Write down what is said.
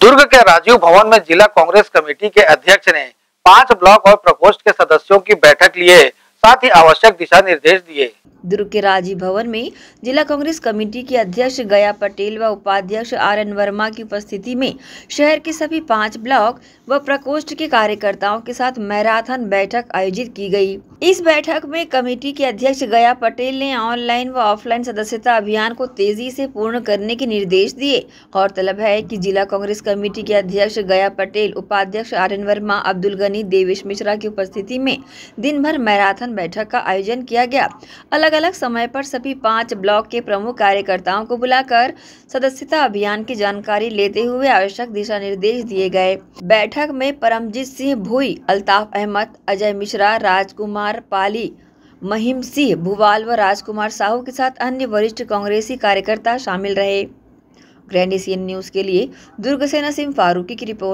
दुर्ग के राजीव भवन में जिला कांग्रेस कमेटी के अध्यक्ष ने पांच ब्लॉक और प्रकोष्ठ के सदस्यों की बैठक लिए साथ ही आवश्यक दिशा निर्देश दिए दुर्ग के राजीव भवन में जिला कांग्रेस कमेटी के अध्यक्ष गया पटेल व उपाध्यक्ष आर एन वर्मा की उपस्थिति में शहर के सभी पाँच ब्लॉक व प्रकोष्ठ के कार्यकर्ताओं के साथ मैराथन बैठक आयोजित की गई। इस बैठक में कमेटी के अध्यक्ष गया पटेल ने ऑनलाइन व ऑफलाइन सदस्यता अभियान को तेजी से पूर्ण करने के निर्देश दिए गौरतलब है कि जिला कांग्रेस कमेटी के अध्यक्ष गया पटेल उपाध्यक्ष आर एन वर्मा अब्दुल गनी देवेश मिश्रा की उपस्थिति में दिन भर मैराथन बैठक का आयोजन किया गया अलग अलग समय पर सभी पाँच ब्लॉक के प्रमुख कार्यकर्ताओं को बुलाकर सदस्यता अभियान की जानकारी लेते हुए आवश्यक दिशा निर्देश दिए गए बैठक में परमजीत सिंह भुई अल्ताफ अहमद अजय मिश्रा राजकुमार पाली महिम सिंह भुवाल व राजकुमार साहू के साथ अन्य वरिष्ठ कांग्रेसी कार्यकर्ता शामिल रहे ग्रैंड एशियन न्यूज के लिए दुर्ग से नसीम फारूकी की रिपोर्ट